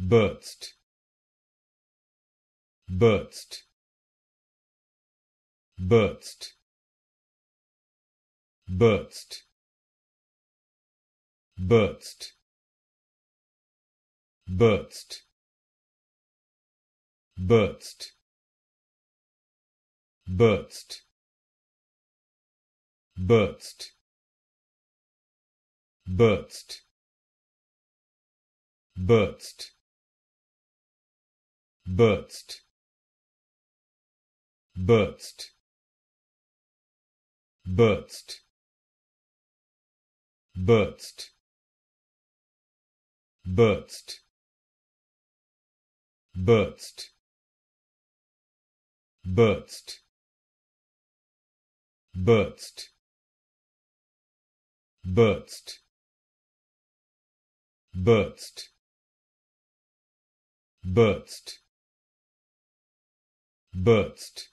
burst burst burst burst burst burst burst burst burst burst burst burst burst burst burst burst burst burst burst burst burst burst burst